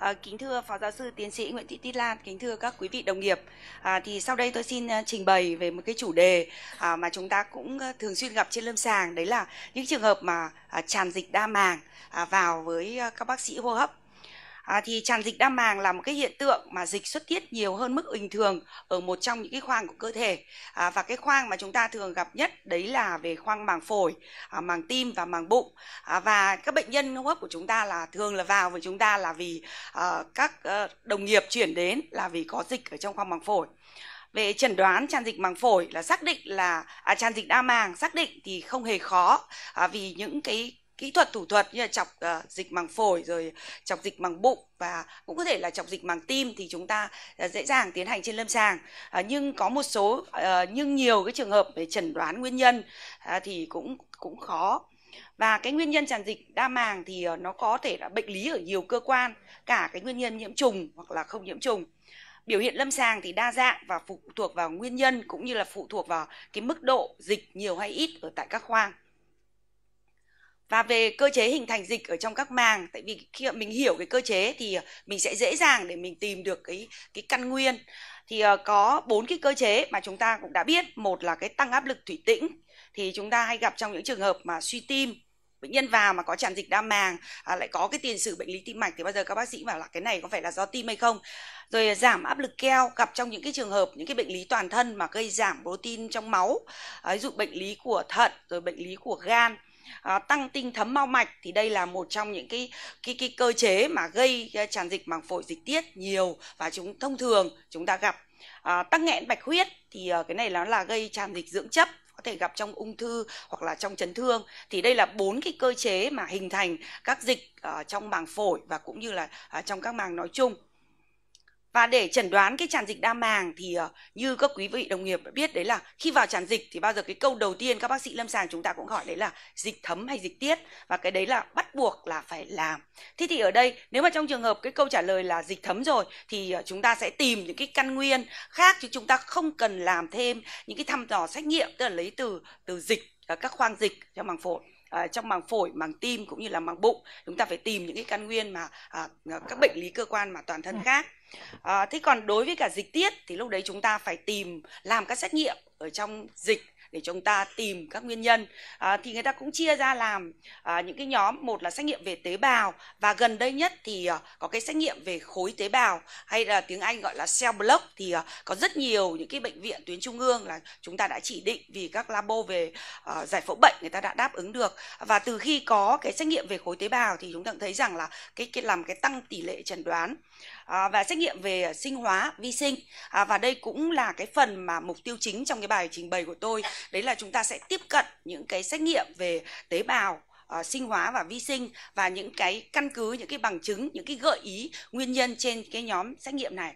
À, kính thưa Phó Giáo sư Tiến sĩ Nguyễn Thị Tít Lan, kính thưa các quý vị đồng nghiệp, à, thì sau đây tôi xin ờ, trình bày về một cái chủ đề à, mà chúng ta cũng thường xuyên gặp trên lâm sàng, đấy là những trường hợp mà à, tràn dịch đa màng à, vào với các bác sĩ hô hấp À, thì tràn dịch đa màng là một cái hiện tượng mà dịch xuất tiết nhiều hơn mức bình thường ở một trong những cái khoang của cơ thể à, và cái khoang mà chúng ta thường gặp nhất đấy là về khoang màng phổi, à, màng tim và màng bụng à, và các bệnh nhân hô hấp của chúng ta là thường là vào với chúng ta là vì à, các à, đồng nghiệp chuyển đến là vì có dịch ở trong khoang màng phổi về chẩn đoán tràn dịch màng phổi là xác định là à, tràn dịch đa màng xác định thì không hề khó à, vì những cái kỹ thuật thủ thuật như là chọc uh, dịch màng phổi rồi chọc dịch màng bụng và cũng có thể là chọc dịch màng tim thì chúng ta uh, dễ dàng tiến hành trên lâm sàng uh, nhưng có một số uh, nhưng nhiều cái trường hợp về chẩn đoán nguyên nhân uh, thì cũng cũng khó và cái nguyên nhân tràn dịch đa màng thì uh, nó có thể là bệnh lý ở nhiều cơ quan cả cái nguyên nhân nhiễm trùng hoặc là không nhiễm trùng biểu hiện lâm sàng thì đa dạng và phụ thuộc vào nguyên nhân cũng như là phụ thuộc vào cái mức độ dịch nhiều hay ít ở tại các khoang và về cơ chế hình thành dịch ở trong các màng tại vì khi mình hiểu cái cơ chế thì ờ, mình sẽ dễ dàng để mình tìm được cái cái căn nguyên thì ờ, có bốn cái cơ chế mà chúng ta cũng đã biết một là cái tăng áp lực thủy tĩnh thì chúng ta hay gặp trong những trường hợp mà suy tim bệnh nhân vào mà có tràn dịch đa màng à, lại có cái tiền sử bệnh lý tim mạch thì bao giờ các bác sĩ bảo là cái này có phải là do tim hay không rồi ờ, giảm áp lực keo gặp trong những cái trường hợp những cái bệnh lý toàn thân mà gây giảm protein trong máu à, ví dụ bệnh lý của thận rồi bệnh lý của gan à, tăng tinh thấm mau mạch thì đây là một trong những cái cái cái cơ chế mà gây tràn dịch màng phổi dịch tiết nhiều và chúng thông thường chúng ta gặp à, tăng nghẽn bạch huyết thì à, cái này nó là gây tràn dịch dưỡng chấp có thể gặp trong ung thư hoặc là trong chấn thương thì đây là bốn cái cơ chế mà hình thành các dịch uh, trong màng phổi và cũng như là uh, trong các màng nói chung và để chẩn đoán cái tràn dịch đa màng thì ờ, như các quý vị đồng nghiệp biết đấy là khi vào tràn dịch thì bao giờ cái câu đầu tiên các bác sĩ lâm sàng chúng ta cũng hỏi đấy là dịch thấm hay dịch tiết và cái đấy là bắt buộc là phải làm. Thế thì ở đây nếu mà trong trường hợp cái câu trả lời là dịch thấm rồi thì ờ, chúng ta sẽ tìm những cái căn nguyên khác chứ chúng ta không cần làm thêm những cái thăm dò xét nghiệm tức là lấy từ từ dịch ờ, các khoang dịch trong màng phổi À, trong màng phổi, màng tim cũng như là màng bụng chúng ta phải tìm những cái căn nguyên mà à, các bệnh lý cơ quan mà toàn thân ừ. khác à, thế còn đối với cả dịch tiết thì lúc đấy chúng ta phải tìm làm các xét nghiệm ở trong dịch để chúng ta tìm các nguyên nhân à, thì người ta cũng chia ra làm à, những cái nhóm một là xét nghiệm về tế bào và gần đây nhất thì à, có cái xét nghiệm về khối tế bào hay là tiếng Anh gọi là cell block thì à, có rất nhiều những cái bệnh viện tuyến trung ương là chúng ta đã chỉ định vì các labo về à, giải phẫu bệnh người ta đã đáp ứng được và từ khi có cái xét nghiệm về khối tế bào thì chúng ta thấy rằng là cái cái làm cái tăng tỷ lệ chẩn đoán à, và xét nghiệm về sinh hóa vi sinh à, và đây cũng là cái phần mà mục tiêu chính trong cái bài trình bày của tôi đấy là chúng ta sẽ tiếp cận những cái xét nghiệm về tế bào uh, sinh hóa và vi sinh và những cái căn cứ những cái bằng chứng những cái gợi ý nguyên nhân trên cái nhóm xét nghiệm này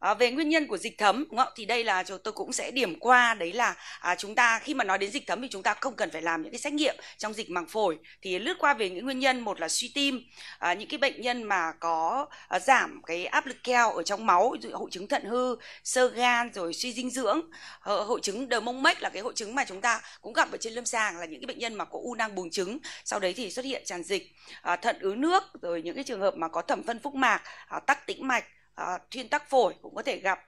À, về nguyên nhân của dịch thấm đúng thì đây là tôi cũng sẽ điểm qua đấy là à, chúng ta khi mà nói đến dịch thấm thì chúng ta không cần phải làm những cái xét nghiệm trong dịch màng phổi thì lướt qua về những nguyên nhân một là suy tim à, những cái bệnh nhân mà có à, giảm cái áp lực keo ở trong máu hội chứng thận hư sơ gan rồi suy dinh dưỡng hội chứng đờ mông mếch là cái hội chứng mà chúng ta cũng gặp ở trên lâm sàng là những cái bệnh nhân mà có u nang buồng trứng sau đấy thì xuất hiện tràn dịch à, thận ứ nước rồi những cái trường hợp mà có thẩm phân phúc mạc à, tắc tĩnh mạch à, ờ, thuyên tắc phổi cũng có thể gặp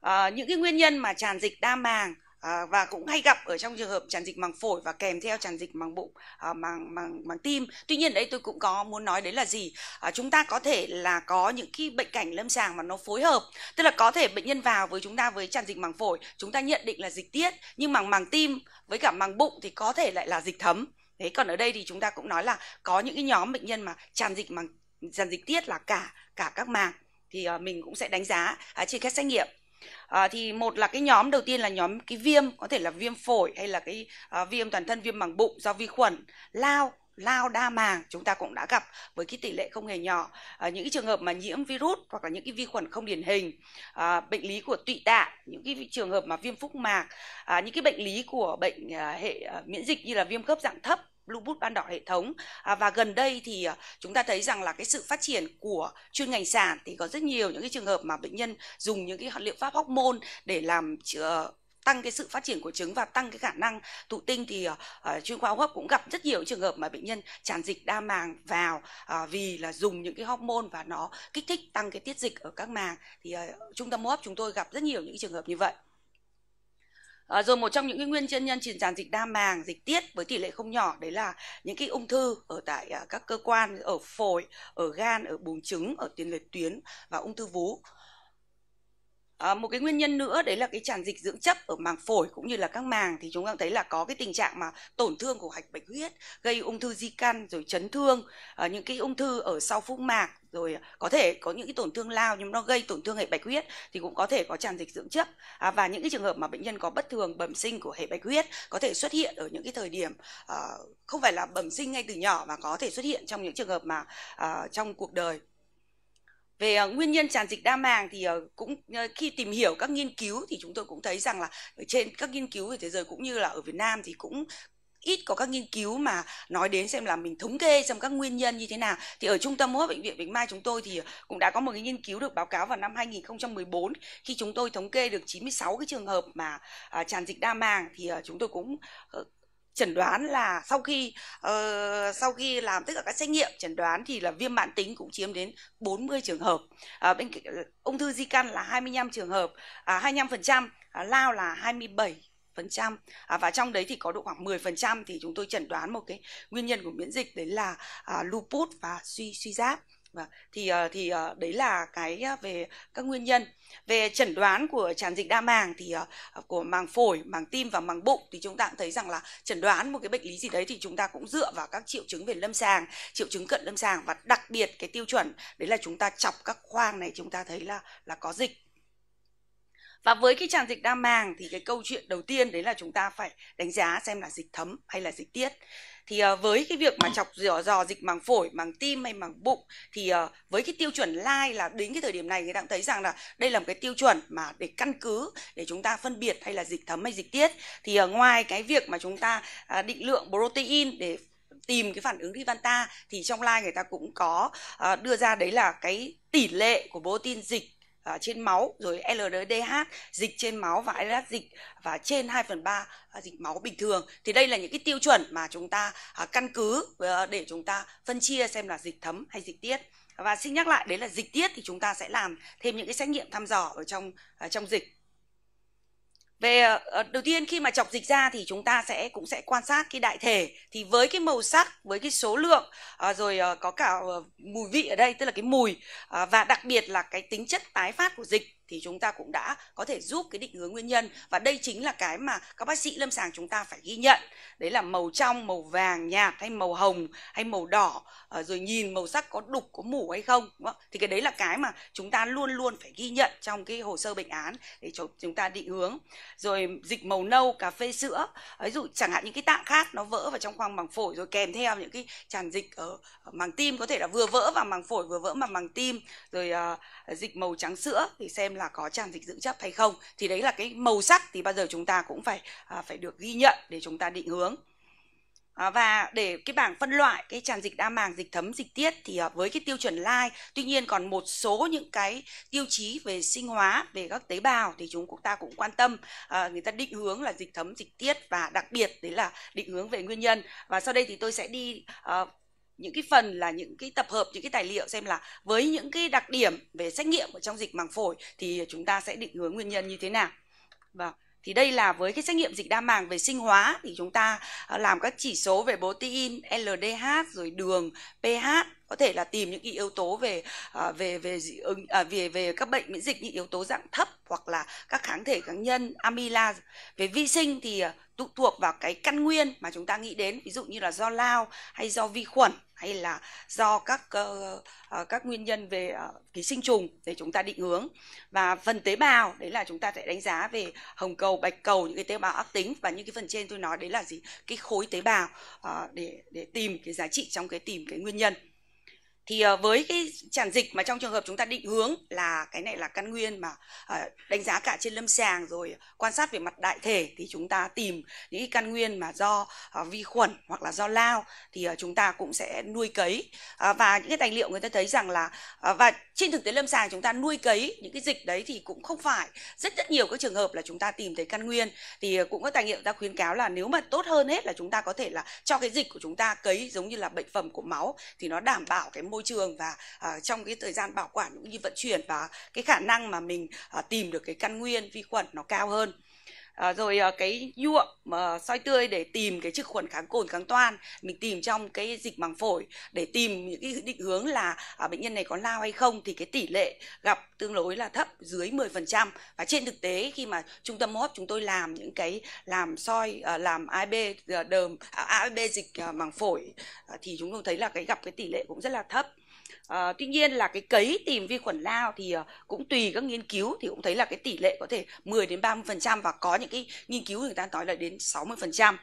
à, những cái nguyên nhân mà tràn dịch đa màng à, và cũng hay gặp ở trong trường hợp tràn dịch màng phổi và kèm theo tràn dịch màng bụng à, màng màng màng tim tuy nhiên đây tôi cũng có muốn nói đấy là gì à, chúng ta có thể là có những khi bệnh cảnh lâm sàng mà nó phối hợp tức là có thể bệnh nhân vào với chúng ta với tràn dịch màng phổi chúng ta nhận định là dịch tiết nhưng màng màng tim với cả màng bụng thì có thể lại là dịch thấm Thế còn ở đây thì chúng ta cũng nói là có những cái nhóm bệnh nhân mà tràn dịch màng dần dịch tiết là cả cả các màng thì uh, mình cũng sẽ đánh giá uh, trên các xét nghiệm À, thì một là cái nhóm đầu tiên là nhóm cái viêm có thể là viêm phổi hay là cái uh, viêm toàn thân viêm màng bụng do vi khuẩn lao lao đa màng chúng ta cũng đã gặp với cái tỷ lệ không hề nhỏ à, những cái trường hợp mà nhiễm virus hoặc là những cái vi khuẩn không điển hình à, bệnh lý của tụy tạng những cái trường hợp mà viêm phúc mạc à, những cái bệnh lý của bệnh à, hệ à, miễn dịch như là viêm khớp dạng thấp Bluetooth ban đỏ hệ thống à, và gần đây thì à, chúng ta thấy rằng là cái sự phát triển của chuyên ngành sản thì có rất nhiều những cái trường hợp mà bệnh nhân dùng những cái liệu pháp hormone để làm chữa ờ, tăng cái sự phát triển của trứng và tăng cái khả năng thụ tinh thì uh, chuyên khoa hô hấp cũng gặp rất nhiều trường hợp mà bệnh nhân tràn dịch đa màng vào uh, vì là dùng những cái hormone và nó kích thích tăng cái tiết dịch ở các màng thì uh, trung tâm hô hấp chúng tôi gặp rất nhiều những trường hợp như vậy à, rồi một trong những cái nguyên nhân nhân trình tràn dịch đa màng dịch tiết với tỷ lệ không nhỏ đấy là những cái ung thư ở tại à, các cơ quan ở phổi ở gan ở buồng trứng ở tiền liệt tuyến và ung thư vú À, một cái nguyên nhân nữa đấy là cái tràn dịch dưỡng chấp ở màng phổi cũng như là các màng thì chúng ta thấy là có cái tình trạng mà tổn thương của hạch bạch huyết gây ung thư di căn rồi chấn thương à, những cái ung thư ở sau phúc mạc rồi ờ, có thể có những cái tổn thương lao nhưng nó gây tổn thương hệ bạch huyết thì cũng có thể có tràn dịch dưỡng chấp à, và những cái trường hợp mà bệnh nhân có bất thường bẩm sinh của hệ bạch huyết có thể xuất hiện ở những cái thời điểm à, không phải là bẩm sinh ngay từ nhỏ mà có thể xuất hiện trong những trường hợp mà à, trong cuộc đời về ờ, nguyên nhân tràn dịch đa màng thì ờ, cũng ờ, khi tìm hiểu các nghiên cứu thì chúng tôi cũng thấy rằng là ở trên các nghiên cứu về thế giới cũng như là ở Việt Nam thì cũng ít có các nghiên cứu mà nói đến xem là mình thống kê xem các nguyên nhân như thế nào thì ở trung tâm hô hấp bệnh viện Bạch Mai chúng tôi thì cũng đã có một cái nghiên cứu được báo cáo vào năm 2014 khi chúng tôi thống kê được 96 cái trường hợp mà à, tràn dịch đa màng thì chúng tôi cũng chẩn đoán là sau khi uh, sau khi làm tất cả các xét nghiệm chẩn đoán thì là viêm mãn tính cũng chiếm đến 40 trường hợp. Uh, bên ờ, ung thư di căn là 25 trường hợp, uh, 25%, uh, lao là 27 phần trăm à, và trong đấy thì có độ khoảng 10 phần trăm thì chúng tôi chẩn đoán một cái nguyên nhân của miễn dịch đấy là à, lupus và suy suy giáp và vâng, thì ờ, thì ờ, đấy là cái ờ, về các nguyên nhân. Về chẩn đoán của tràn dịch đa màng thì của màng phổi, màng tim và màng bụng thì chúng ta cũng thấy rằng là chẩn đoán một cái bệnh lý gì đấy thì chúng ta cũng dựa vào các triệu chứng về lâm sàng, triệu chứng cận lâm sàng và đặc biệt cái tiêu chuẩn đấy là chúng ta chọc các khoang này chúng ta thấy là là có dịch và với cái tràn dịch đa màng thì cái câu chuyện đầu tiên đấy là chúng ta phải đánh giá xem là dịch thấm hay là dịch tiết thì ờ, với cái việc mà ừ. chọc rửa dò dịch màng phổi màng tim hay màng bụng thì ờ, với cái tiêu chuẩn lai là đến cái thời điểm này người ta cũng thấy rằng là đây là một cái tiêu chuẩn mà để căn cứ để chúng ta phân biệt hay là dịch thấm hay dịch tiết thì ờ, ngoài cái việc mà chúng ta à, định lượng protein để tìm cái phản ứng Rivanta thì trong lai người ta cũng có đưa ra đấy là cái tỷ lệ của protein dịch à, trên máu rồi LDH dịch trên máu và LDH dịch và trên 2 phần 3 à, dịch máu bình thường thì đây là những cái tiêu chuẩn mà chúng ta à, căn cứ à, để chúng ta phân chia xem là dịch thấm hay dịch tiết và xin nhắc lại đấy là dịch tiết thì chúng ta sẽ làm thêm những cái xét nghiệm thăm dò ở trong ở à, trong dịch về ờ, đầu tiên khi mà chọc dịch ra thì chúng ta sẽ cũng sẽ quan sát cái đại thể thì với cái màu sắc với cái số lượng ờ, rồi ờ, có cả mùi vị ở đây tức là cái mùi và đặc biệt là cái tính chất tái phát của dịch thì chúng ta cũng đã có thể giúp cái định hướng nguyên nhân và đây chính là cái mà các bác sĩ lâm sàng chúng ta phải ghi nhận đấy là màu trong màu vàng nhạt hay màu hồng hay màu đỏ ờ, rồi nhìn màu sắc có đục có mủ hay không thì cái đấy là cái mà chúng ta luôn luôn phải ghi nhận trong cái hồ sơ bệnh án để chúng ta định hướng rồi dịch màu nâu cà phê sữa ví dụ chẳng hạn những cái tạng khác nó vỡ vào trong khoang màng phổi rồi kèm theo những cái tràn dịch ở màng tim có thể là vừa vỡ vào màng phổi vừa vỡ vào màng tim rồi uh, dịch màu trắng sữa thì xem là là có tràn dịch dưỡng chấp hay không thì đấy là cái màu sắc thì bao giờ chúng ta cũng phải à, phải được ghi nhận để chúng ta định hướng À, và để cái bảng phân loại cái tràn dịch đa màng dịch thấm dịch tiết thì à, với cái tiêu chuẩn lai tuy nhiên còn một số những cái tiêu chí về sinh hóa về các tế bào thì chúng ta cũng quan tâm à, người ta định hướng là dịch thấm dịch tiết và đặc biệt đấy là định hướng về nguyên nhân và sau đây thì tôi sẽ đi à, những cái phần là những cái tập hợp những cái tài liệu xem là với những cái đặc điểm về xét nghiệm ở trong dịch màng phổi thì chúng ta sẽ định hướng nguyên nhân như thế nào và vâng, thì đây là với cái xét nghiệm dịch đa màng về sinh hóa thì chúng ta à, làm các chỉ số về protein LDH rồi đường pH có thể là tìm những cái yếu tố về à, về về dị ứng à, về về các bệnh miễn dịch những yếu tố dạng thấp hoặc là các kháng thể kháng nhân amila về vi sinh thì tụ thuộc vào cái căn nguyên mà chúng ta nghĩ đến ví dụ như là do lao hay do vi khuẩn hay là do các uh, uh, các nguyên nhân về uh, ký sinh trùng để chúng ta định hướng và phần tế bào đấy là chúng ta sẽ đánh giá về hồng cầu bạch cầu những cái tế bào ác tính và những cái phần trên tôi nói đấy là gì cái khối tế bào uh, để để tìm cái giá trị trong cái tìm cái nguyên nhân thì ờ, với cái tràn dịch mà trong trường hợp chúng ta định hướng là cái này là căn nguyên mà ờ, đánh giá cả trên lâm sàng rồi quan sát về mặt đại thể thì chúng ta tìm những căn nguyên mà do ờ, vi khuẩn hoặc là do lao thì chúng ta cũng sẽ nuôi cấy và những cái tài liệu người ta thấy rằng là và trên thực tế lâm sàng chúng ta nuôi cấy những cái dịch đấy thì cũng không phải rất rất nhiều các trường hợp là chúng ta tìm thấy căn nguyên thì cũng có tài liệu ta khuyến cáo là nếu mà tốt hơn hết là chúng ta có thể là cho cái dịch của chúng ta cấy giống như là bệnh phẩm của máu thì nó đảm bảo cái môi trường và uh, trong cái thời gian bảo quản cũng như vận chuyển và cái khả năng mà mình uh, tìm được cái căn nguyên vi khuẩn nó cao hơn à, rồi à, cái nhuộm mà ờ, soi tươi để tìm cái trực khuẩn kháng cồn kháng toan mình tìm trong cái dịch màng phổi để tìm những cái định hướng là à, bệnh nhân này có lao hay không thì cái tỷ lệ gặp tương đối là thấp dưới 10% và trên thực tế khi mà trung tâm hô hấp chúng tôi làm những cái làm soi à, làm AIB đờm à, dịch màng phổi à, thì chúng tôi thấy là cái gặp cái tỷ lệ cũng rất là thấp À, tuy nhiên là cái cấy tìm vi khuẩn lao thì ờ, cũng tùy các nghiên cứu thì cũng thấy là cái tỷ lệ có thể 10 đến 30% và có những cái nghiên cứu người ta nói là đến 60%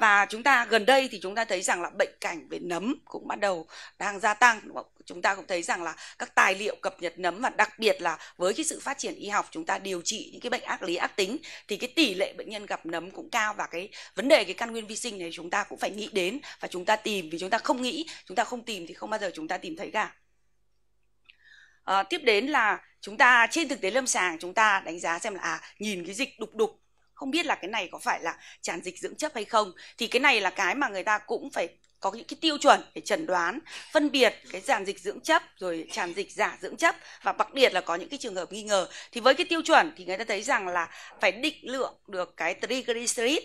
và chúng ta gần đây thì chúng ta thấy rằng là bệnh cảnh về nấm cũng bắt đầu đang gia tăng chúng ta cũng thấy rằng là các tài liệu cập nhật nấm và đặc biệt là với cái sự phát triển y học chúng ta điều trị những cái bệnh ác lý ác tính thì cái tỷ lệ bệnh nhân gặp nấm cũng cao và cái vấn đề cái căn nguyên vi sinh này chúng ta cũng phải nghĩ đến và chúng ta tìm vì chúng ta không nghĩ chúng ta không tìm thì không bao giờ chúng ta tìm thấy cả à, tiếp đến là chúng ta trên thực tế lâm sàng chúng ta đánh giá xem là à, nhìn cái dịch đục đục không biết là cái này có phải là tràn dịch dưỡng chấp hay không thì cái này là cái mà người ta cũng phải có những cái tiêu chuẩn để chẩn đoán phân biệt cái tràn dịch dưỡng chấp rồi tràn dịch giả dưỡng chấp và đặc biệt là có những cái trường hợp nghi ngờ thì với cái tiêu chuẩn thì người ta thấy rằng là phải định lượng được cái triglycerid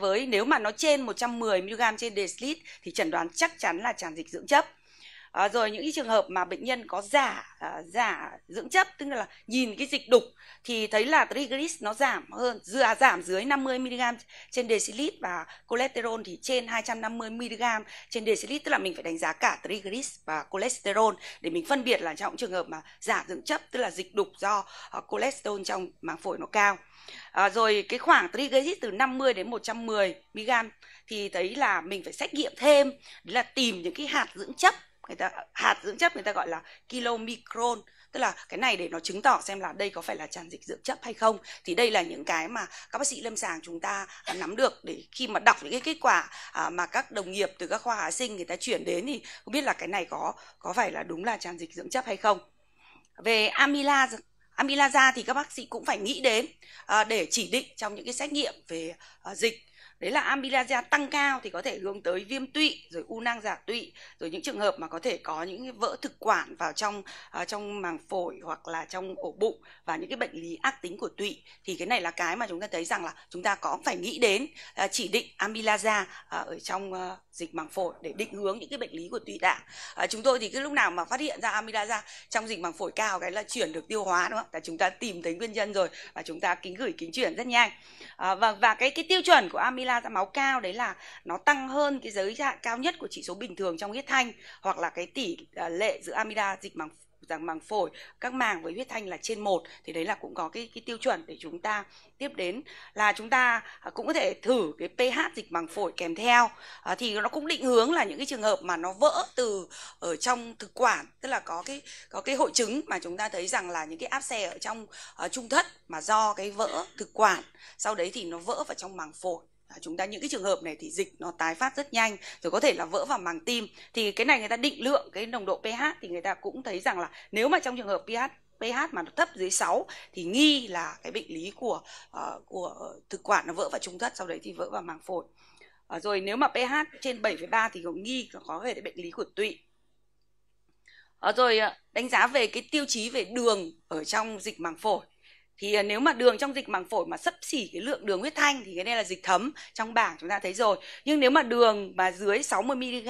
với nếu mà nó trên 110 mg trên decilit thì chẩn đoán chắc chắn là tràn dịch dưỡng chấp à, rồi những cái trường hợp mà bệnh nhân có giả à, giả dưỡng chất tức là nhìn cái dịch đục thì thấy là triglycerid nó giảm hơn dựa à, giảm dưới 50 mg trên decilit và cholesterol thì trên 250 mg trên decilit tức là mình phải đánh giá cả triglycerid và cholesterol để mình phân biệt là trong trường hợp mà giả dưỡng chất tức là dịch đục do à, cholesterol trong màng phổi nó cao à, rồi cái khoảng triglycerid từ 50 đến 110 mg thì thấy là mình phải xét nghiệm thêm là tìm những cái hạt dưỡng chất người ta hạt dưỡng chất người ta gọi là kilomicron tức là cái này để nó chứng tỏ xem là đây có phải là tràn dịch dưỡng chất hay không thì đây là những cái mà các bác sĩ lâm sàng chúng ta nắm được để khi mà đọc những cái kết quả à, mà các đồng nghiệp từ các khoa hóa sinh người ta chuyển đến thì không biết là cái này có có phải là đúng là tràn dịch dưỡng chất hay không về amila amilasa thì các bác sĩ cũng phải nghĩ đến à, để chỉ định trong những cái xét nghiệm về à, dịch đấy là ambilazia tăng cao thì có thể hướng tới viêm tụy rồi u nang giả tụy rồi những trường hợp mà có thể có những vỡ thực quản vào trong uh, trong màng phổi hoặc là trong ổ bụng và những cái bệnh lý ác tính của tụy thì cái này là cái mà chúng ta thấy rằng là chúng ta có phải nghĩ đến uh, chỉ định ambilazia uh, à, ở trong uh, dịch màng phổi để định hướng những cái bệnh lý của tụy đạm uh, chúng tôi thì cứ lúc nào mà phát hiện ra amilasa trong dịch màng phổi cao cái là chuyển được tiêu hóa đúng không? Là chúng ta tìm thấy nguyên nhân rồi và chúng ta kính gửi kính chuyển rất nhanh uh, và và cái cái tiêu chuẩn của amilasa la máu cao đấy là nó tăng hơn cái giới hạn cao nhất của chỉ số bình thường trong huyết thanh hoặc là cái tỷ à, lệ giữa amida dịch màng rằng màng phổi các màng với huyết thanh là trên một thì đấy là cũng có cái cái tiêu chuẩn để chúng ta tiếp đến là chúng ta à, cũng có thể thử cái pH dịch màng phổi kèm theo à, thì nó cũng định hướng là những cái trường hợp mà nó vỡ từ ở trong thực quản tức là có cái có cái hội chứng mà chúng ta thấy rằng là những cái áp xe ở trong uh, trung thất mà do cái vỡ thực quản sau đấy thì nó vỡ vào trong màng phổi chúng ta những cái trường hợp này thì dịch nó tái phát rất nhanh rồi có thể là vỡ vào màng tim thì cái này người ta định lượng cái nồng độ pH thì người ta cũng thấy rằng là nếu mà trong trường hợp pH pH mà nó thấp dưới 6 thì nghi là cái bệnh lý của uh, của thực quản nó vỡ vào trung thất sau đấy thì vỡ vào màng phổi uh, rồi nếu mà pH trên 7,3 thì có nghi có về cái bệnh lý của tụy uh, rồi đánh giá về cái tiêu chí về đường ở trong dịch màng phổi thì à, nếu mà đường trong dịch màng phổi mà sấp xỉ cái lượng đường huyết thanh thì cái này là dịch thấm trong bảng chúng ta thấy rồi nhưng nếu mà đường mà dưới 60 mg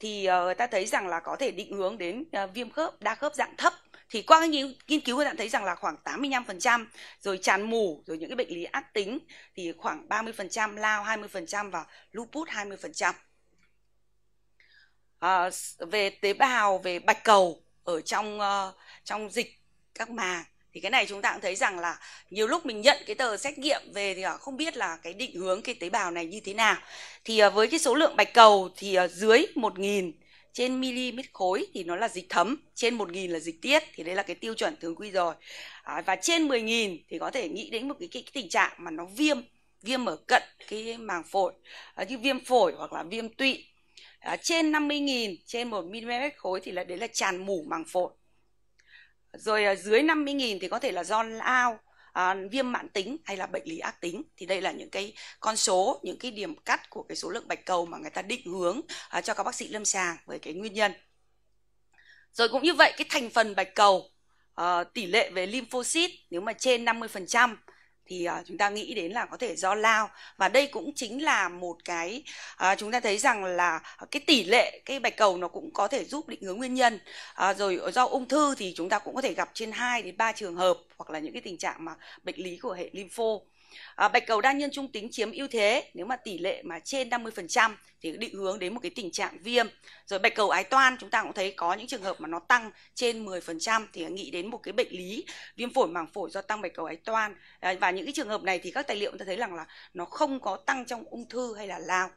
thì ờ, người ta thấy rằng là có thể định hướng đến à, viêm khớp đa khớp dạng thấp thì qua cái nghiên cứu người ta thấy rằng là khoảng 85% rồi tràn mù rồi những cái bệnh lý ác tính thì khoảng 30% lao 20% và lupus 20% à, về tế bào về bạch cầu ở trong uh, trong dịch các màng thì cái này chúng ta cũng thấy rằng là nhiều lúc mình nhận cái tờ xét nghiệm về thì à, không biết là cái định hướng cái tế bào này như thế nào thì à, với cái số lượng bạch cầu thì à, dưới 1.000 trên mm khối thì nó là dịch thấm trên 1.000 là dịch tiết thì đây là cái tiêu chuẩn thường quy rồi à, và trên 10.000 thì có thể nghĩ đến một cái, cái, cái tình trạng mà nó viêm viêm ở cận cái màng phổi à, như viêm phổi hoặc là viêm tụy à, trên 50.000 trên 1 mm khối thì là đấy là tràn mủ màng phổi rồi à, dưới 50.000 thì có thể là do lao à, viêm mạng tính hay là bệnh lý ác tính thì đây là những cái con số những cái điểm cắt của cái số lượng bạch cầu mà người ta định hướng à, cho các bác sĩ lâm sàng với cái nguyên nhân rồi cũng như vậy cái thành phần bạch cầu à, tỷ lệ về lymphocyte nếu mà trên 50% thì uh, chúng ta nghĩ đến là có thể do lao và đây cũng chính là một cái uh, chúng ta thấy rằng là cái tỷ lệ cái bạch cầu nó cũng có thể giúp định hướng nguyên nhân uh, rồi do ung thư thì chúng ta cũng có thể gặp trên 2 đến 3 trường hợp hoặc là những cái tình trạng mà bệnh lý của hệ lympho à, bạch cầu đa nhân trung tính chiếm ưu thế nếu mà tỷ lệ mà trên 50% thì định hướng đến một cái tình trạng viêm rồi bạch cầu ái toan chúng ta cũng thấy có những trường hợp mà nó tăng trên 10% thì nghĩ đến một cái bệnh lý viêm phổi màng phổi do tăng bạch cầu ái toan à, và những cái trường hợp này thì các tài liệu chúng ta thấy rằng là nó không có tăng trong ung thư hay là lao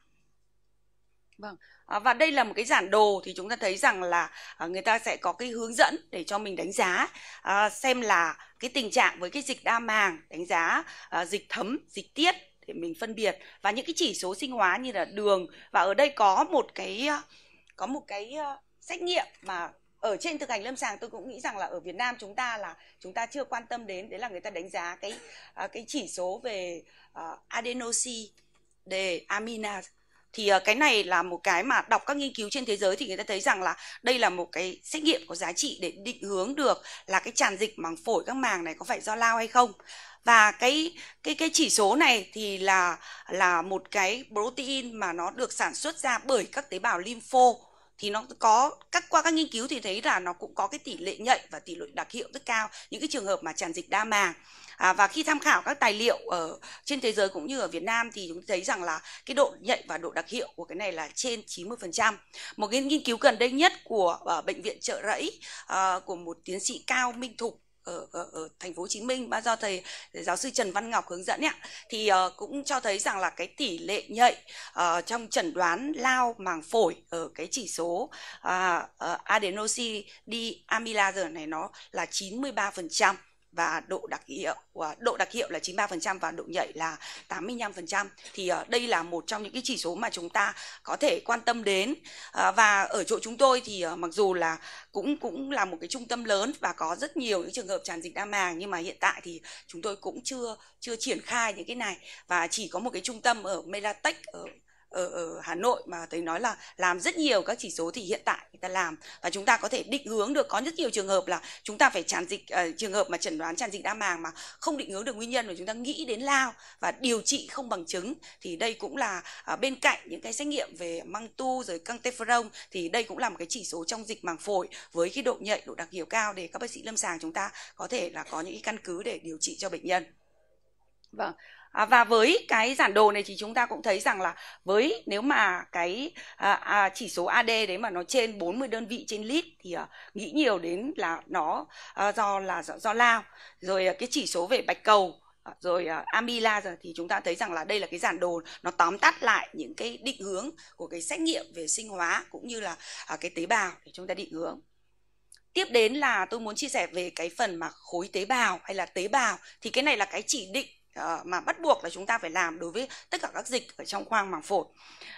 Vâng. À, và đây là một cái giản đồ thì chúng ta thấy rằng là à, người ta sẽ có cái hướng dẫn để cho mình đánh giá à, xem là cái tình trạng với cái dịch đa màng, đánh giá à, dịch thấm, dịch tiết để mình phân biệt và những cái chỉ số sinh hóa như là đường và ở đây có một cái à, có một cái à, xét nghiệm mà ở trên thực hành lâm sàng tôi cũng nghĩ rằng là ở Việt Nam chúng ta là chúng ta chưa quan tâm đến đấy là người ta đánh giá cái à, cái chỉ số về uh, adenosi de amina thì ờ, cái này là một cái mà đọc các nghiên cứu trên thế giới thì người ta thấy rằng là đây là một cái xét nghiệm có giá trị để định hướng được là cái tràn dịch màng phổi các màng này có phải do lao hay không và cái cái cái chỉ số này thì là là một cái protein mà nó được sản xuất ra bởi các tế bào lympho thì nó có các qua các nghiên cứu thì thấy là nó cũng có cái tỷ lệ nhạy và tỷ lệ đặc hiệu rất cao những cái trường hợp mà tràn dịch đa màng à, và khi tham khảo các tài liệu ở trên thế giới cũng như ở Việt Nam thì chúng thấy rằng là cái độ nhạy và độ đặc hiệu của cái này là trên 90%. Một cái nghiên cứu gần đây nhất của uh, bệnh viện Trợ Rẫy uh, của một tiến sĩ Cao Minh Thục ở, ở, ở thành phố Hồ Chí Minh mà do thầy giáo sư Trần Văn Ngọc hướng dẫn ạ thì uh, cũng cho thấy rằng là cái tỷ lệ nhạy uh, trong chẩn đoán lao màng phổi ở cái chỉ số uh, à, uh, ờ, adenosi diamylase này nó là 93% và độ đặc hiệu ờ, độ đặc hiệu là 93% và độ nhảy là 85% thì ờ, đây là một trong những cái chỉ số mà chúng ta có thể quan tâm đến ờ, và ở chỗ chúng tôi thì mặc dù là cũng cũng là một cái trung tâm lớn và có rất nhiều những trường hợp tràn dịch đa màng nhưng mà hiện tại thì chúng tôi cũng chưa chưa triển khai những cái này và chỉ có một cái trung tâm ở Melatech ở ở, ở Hà Nội mà thầy nói là làm rất nhiều các chỉ số thì hiện tại người ta làm và chúng ta có thể định hướng được có rất nhiều trường hợp là chúng ta phải tràn dịch uh, trường hợp mà chẩn đoán tràn dịch đa màng mà không định hướng được nguyên nhân mà chúng ta nghĩ đến lao và điều trị không bằng chứng thì đây cũng là uh, bên cạnh những cái xét nghiệm về măng tu rồi căng teferon thì đây cũng là một cái chỉ số trong dịch màng phổi với cái độ nhạy độ đặc hiệu cao để các bác sĩ lâm sàng chúng ta có thể là có những cái căn cứ để điều trị cho bệnh nhân Vâng. À, và với cái giản đồ này thì chúng ta cũng thấy rằng là với nếu mà cái à, à, chỉ số AD đấy mà nó trên 40 đơn vị trên lít thì à, nghĩ nhiều đến là nó à, do là do, do lao. Rồi à, cái chỉ số về bạch cầu à, rồi à, amila giờ thì chúng ta thấy rằng là đây là cái giản đồ nó tóm tắt lại những cái định hướng của cái xét nghiệm về sinh hóa cũng như là à, cái tế bào để chúng ta định hướng. Tiếp đến là tôi muốn chia sẻ về cái phần mà khối tế bào hay là tế bào thì cái này là cái chỉ định Ờ, mà bắt buộc là chúng ta phải làm đối với tất cả các dịch ở trong khoang màng phổi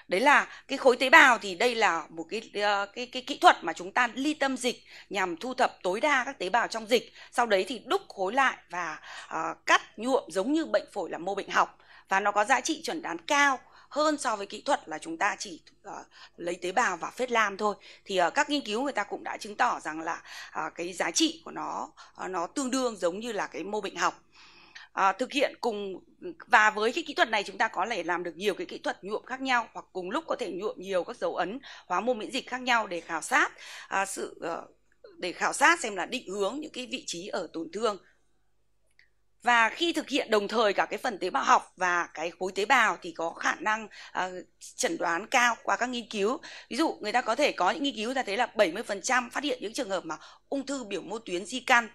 đấy là cái khối tế bào thì đây là một cái cái, ờ, cái, cái kỹ thuật mà chúng ta ly tâm dịch nhằm thu thập tối đa các tế bào trong dịch sau đấy thì đúc khối lại và uh, cắt nhuộm giống như bệnh phổi là mô bệnh học và nó có giá trị chuẩn đoán cao hơn so với kỹ thuật là chúng ta chỉ uh, lấy tế bào và phết lam thôi thì uh, các nghiên cứu người ta cũng đã chứng tỏ rằng là uh, cái giá trị của nó uh, nó tương đương giống như là cái mô bệnh học à, thực hiện cùng và với cái kỹ thuật này chúng ta có thể làm được nhiều cái kỹ thuật nhuộm khác nhau hoặc cùng lúc có thể nhuộm nhiều các dấu ấn hóa mô miễn dịch khác nhau để khảo sát à, sự à, để khảo sát xem là định hướng những cái vị trí ở tổn thương và khi thực hiện đồng thời cả cái phần tế bào học và cái khối tế bào thì có khả năng uh, chẩn đoán cao qua các nghiên cứu ví dụ người ta có thể có những nghiên cứu ta thấy là 70% phát hiện những trường hợp mà ung thư biểu mô tuyến di căn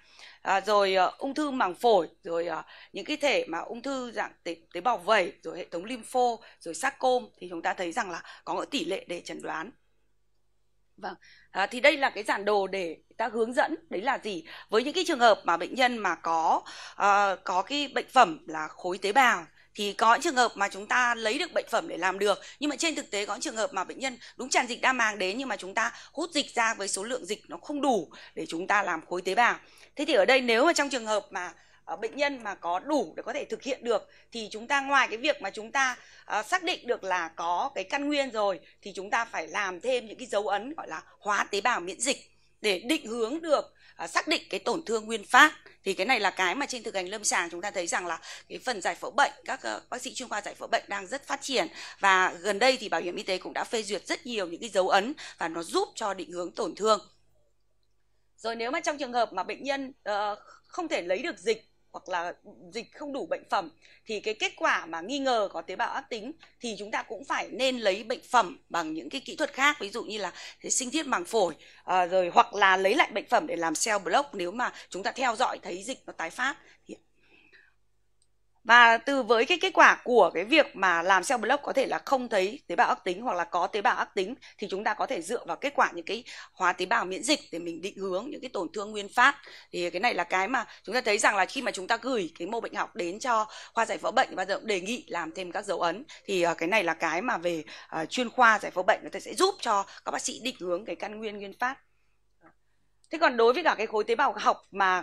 à, rồi à, ung thư màng phổi rồi à, những cái thể mà ung thư dạng tế, tế bào vẩy rồi hệ thống lympho rồi sarcom thì chúng ta thấy rằng là có tỷ lệ để chẩn đoán Vâng. À, thì đây là cái giản đồ để ta hướng dẫn đấy là gì với những cái trường hợp mà bệnh nhân mà có uh, có cái bệnh phẩm là khối tế bào thì có trường hợp mà chúng ta lấy được bệnh phẩm để làm được nhưng mà trên thực tế có những trường hợp mà bệnh nhân đúng tràn dịch đa màng đến nhưng mà chúng ta hút dịch ra với số lượng dịch nó không đủ để chúng ta làm khối tế bào thế thì ở đây nếu mà trong trường hợp mà ờ, bệnh nhân mà có đủ để có thể thực hiện được thì chúng ta ngoài cái việc mà chúng ta uh, xác định được là có cái căn nguyên rồi thì chúng ta phải làm thêm những cái dấu ấn gọi là hóa tế bào miễn dịch để định hướng được À, xác định cái tổn thương nguyên phát thì cái này là cái mà trên thực hành lâm sàng chúng ta thấy rằng là cái phần giải phẫu bệnh các ờ, bác sĩ chuyên khoa giải phẫu bệnh đang rất phát triển và gần đây thì bảo hiểm y tế cũng đã phê duyệt rất nhiều những cái dấu ấn và nó giúp cho định hướng tổn thương rồi nếu mà trong trường hợp mà bệnh nhân uh, không thể lấy được dịch hoặc là dịch không đủ bệnh phẩm thì cái kết quả mà nghi ngờ có tế bào ác tính thì chúng ta cũng phải nên lấy bệnh phẩm bằng những cái kỹ thuật khác ví dụ như là sinh thiết màng phổi ờ, rồi hoặc là lấy lại bệnh phẩm để làm cell block nếu mà chúng ta theo dõi thấy dịch nó tái phát thì và từ với cái kết quả của cái việc mà làm cell block có thể là không thấy tế bào ác tính hoặc là có tế bào ác tính thì chúng ta có thể dựa vào kết quả những cái hóa tế bào miễn dịch để mình định hướng những cái tổn thương nguyên phát thì cái này là cái mà chúng ta thấy rằng là khi mà chúng ta gửi cái mô bệnh học đến cho khoa giải phẫu bệnh và cũng đề nghị làm thêm các dấu ấn thì ờ, cái này là cái mà về ờ, chuyên khoa giải phẫu bệnh người ta sẽ giúp cho các bác sĩ định hướng cái căn nguyên nguyên phát thế còn đối với cả cái khối tế bào học mà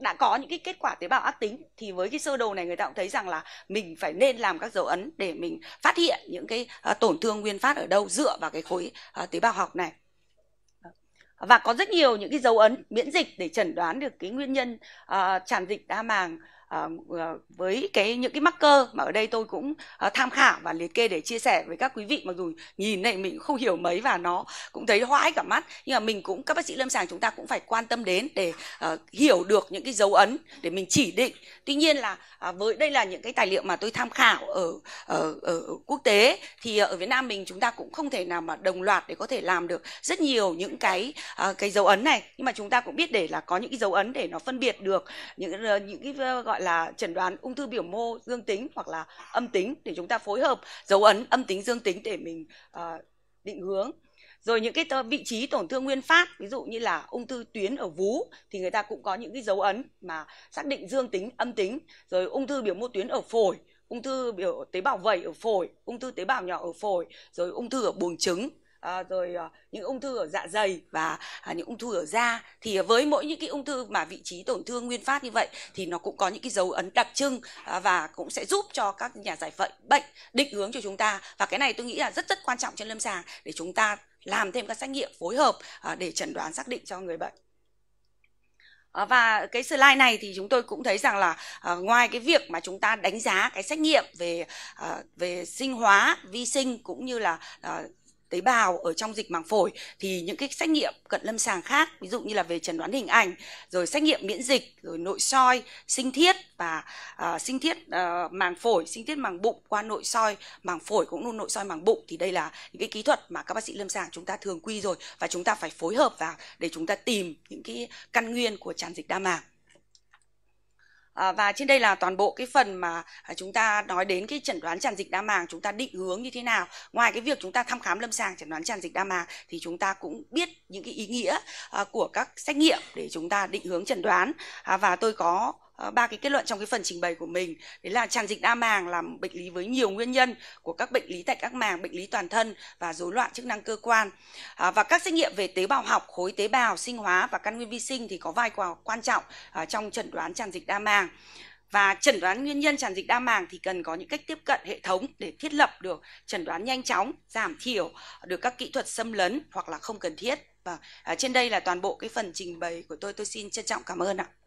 đã có những cái kết quả tế bào ác tính thì với cái sơ đồ này người ta cũng thấy rằng là mình phải nên làm các dấu ấn để mình phát hiện những cái à, tổn thương nguyên phát ở đâu dựa vào cái khối à, tế bào học này và có rất nhiều những cái dấu ấn miễn dịch để chẩn đoán được cái nguyên nhân uh, tràn dịch đa màng uh, với cái những cái marker mà ở đây tôi cũng uh, tham khảo và liệt kê để chia sẻ với các quý vị mặc dù nhìn này mình không hiểu mấy và nó cũng thấy hoãi cả mắt nhưng mà mình cũng các bác sĩ lâm sàng chúng ta cũng phải quan tâm đến để uh, hiểu được những cái dấu ấn để mình chỉ định tuy nhiên là uh, với đây là những cái tài liệu mà tôi tham khảo ở ở, ở quốc tế thì ở Việt Nam mình chúng ta cũng không thể nào mà đồng loạt để có thể làm được rất nhiều những cái uh, cái dấu ấn này nhưng mà chúng ta cũng biết để là có những cái dấu ấn để nó phân biệt được những những cái gọi gọi là chẩn đoán ung thư biểu mô dương tính hoặc là âm tính để chúng ta phối hợp dấu ấn âm tính dương tính để mình uh, định hướng rồi những cái vị trí tổn thương nguyên phát ví dụ như là ung thư tuyến ở vú thì người ta cũng có những cái dấu ấn mà xác định dương tính âm tính rồi ung thư biểu mô tuyến ở phổi ung thư biểu tế bào vẩy ở phổi ung thư tế bào nhỏ ở phổi rồi ung thư ở buồng trứng Ờ, rồi ờ, những ung thư ở dạ dày và à, những ung thư ở da thì với mỗi những cái ung thư mà vị trí tổn thương nguyên phát như vậy thì nó cũng có những cái dấu ấn đặc trưng à, và cũng sẽ giúp cho các nhà giải phẫu bệnh định hướng cho chúng ta và cái này tôi nghĩ là rất rất quan trọng trên lâm sàng để chúng ta làm thêm các xét nghiệm phối hợp à, để chẩn đoán xác định cho người bệnh ờ, và cái slide này thì chúng tôi cũng thấy rằng là ngoài cái việc mà chúng ta đánh giá cái xét nghiệm về về sinh hóa vi sinh cũng như là tế bào ở trong dịch màng phổi thì những cái xét nghiệm cận lâm sàng khác ví dụ như là về chẩn đoán hình ảnh rồi xét nghiệm miễn dịch rồi nội soi sinh thiết và uh, sinh thiết uh, màng phổi sinh thiết màng bụng qua nội soi màng phổi cũng như nội soi màng bụng thì đây là những cái kỹ thuật mà các bác sĩ lâm sàng chúng ta thường quy rồi và chúng ta phải phối hợp vào để chúng ta tìm những cái căn nguyên của tràn dịch đa màng À, và trên đây là toàn bộ cái phần mà à, chúng ta nói đến cái chẩn đoán tràn dịch đa màng chúng ta định hướng như thế nào ngoài cái việc chúng ta thăm khám lâm sàng chẩn đoán tràn dịch đa màng thì chúng ta cũng biết những cái ý nghĩa à, của các xét nghiệm để chúng ta định hướng chẩn đoán à, và tôi có Ờ, ba cái kết luận trong cái phần trình bày của mình đấy là tràn dịch đa màng là bệnh lý với nhiều nguyên nhân của các bệnh lý tại các màng bệnh lý toàn thân và rối loạn chức năng cơ quan à, và các xét nghiệm về tế bào học khối tế bào sinh hóa và căn nguyên vi sinh thì có vai trò quan trọng à, trong chẩn đoán tràn dịch đa màng và chẩn đoán nguyên nhân tràn dịch đa màng thì cần có những cách tiếp cận hệ thống để thiết lập được chẩn đoán nhanh chóng giảm thiểu được các kỹ thuật xâm lấn hoặc là không cần thiết và vâng, à, trên đây là toàn bộ cái phần trình bày của tôi tôi xin trân trọng cảm ơn ạ